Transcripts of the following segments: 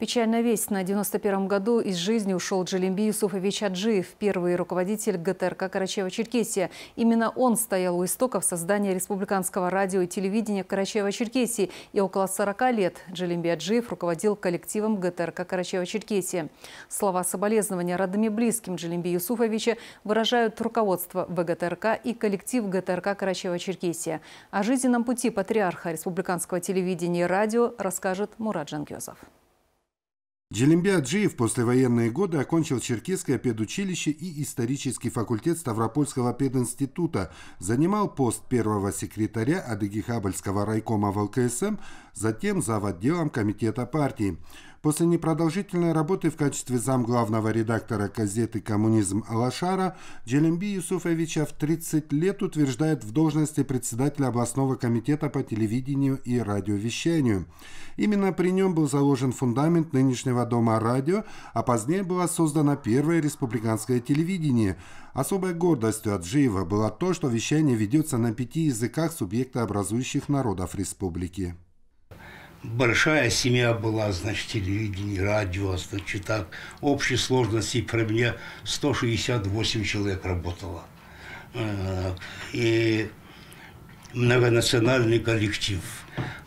Печальная весть. На 91-м году из жизни ушел Джалимби Юсуфович Аджиев, первый руководитель ГТРК Карачаева-Черкесия. Именно он стоял у истоков создания республиканского радио и телевидения Карачаева-Черкесии. И около 40 лет Джалимби Аджиев руководил коллективом ГТРК Карачаева-Черкесия. Слова соболезнования родным близким Джалимби Юсуфовича выражают руководство ВГТРК и коллектив ГТРК Карачаева-Черкесия. О жизненном пути патриарха республиканского телевидения и радио расскажет Мурат Жангезов после военные годы окончил Черкесское педучилище и исторический факультет Ставропольского пединститута, занимал пост первого секретаря Адыгихабльского райкома ВЛКСМ, затем зав. отделом комитета партии. После непродолжительной работы в качестве замглавного редактора газеты «Коммунизм Алашара» Джелемби Юсуфовича в 30 лет утверждает в должности председателя областного комитета по телевидению и радиовещанию. Именно при нем был заложен фундамент нынешнего Дома радио, а позднее было создано первое республиканское телевидение. Особой гордостью Аджиева было то, что вещание ведется на пяти языках субъекта образующих народов республики большая семья была, значит, телевидение, радио, а значит, так. Общей сложности при мне 168 человек работало. Э, и многонациональный коллектив.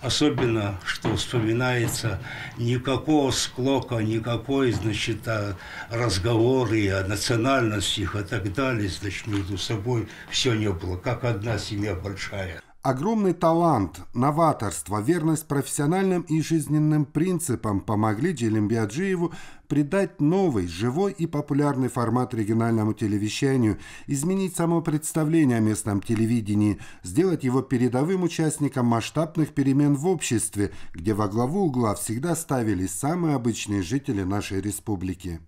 Особенно, что вспоминается, никакого склока, никакой, значит, а, разговоры о национальностях и так далее, значит, между собой все не было, как одна семья большая. Огромный талант, новаторство, верность профессиональным и жизненным принципам помогли Джелимбиаджиеву придать новый, живой и популярный формат региональному телевещанию, изменить само представление о местном телевидении, сделать его передовым участником масштабных перемен в обществе, где во главу угла всегда ставились самые обычные жители нашей республики.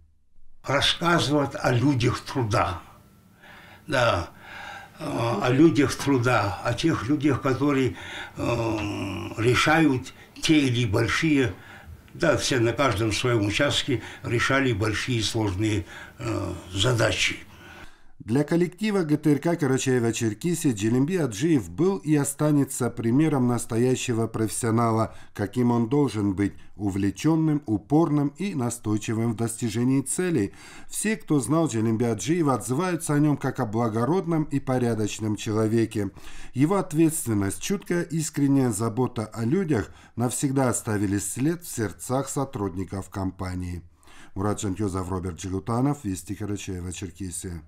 Рассказывать о людях труда. Да, о людях труда, о тех людях, которые эм, решают те или большие, да, все на каждом своем участке решали большие сложные э, задачи. Для коллектива ГТРК Карачаева-Черкесия Джелимби Аджиев был и останется примером настоящего профессионала, каким он должен быть – увлеченным, упорным и настойчивым в достижении целей. Все, кто знал Джелимби Аджиева, отзываются о нем как о благородном и порядочном человеке. Его ответственность, чуткая искренняя забота о людях навсегда оставили след в сердцах сотрудников компании. Мурат Жантьозов, Роберт Джигутанов, Вести Карачаева-Черкесия.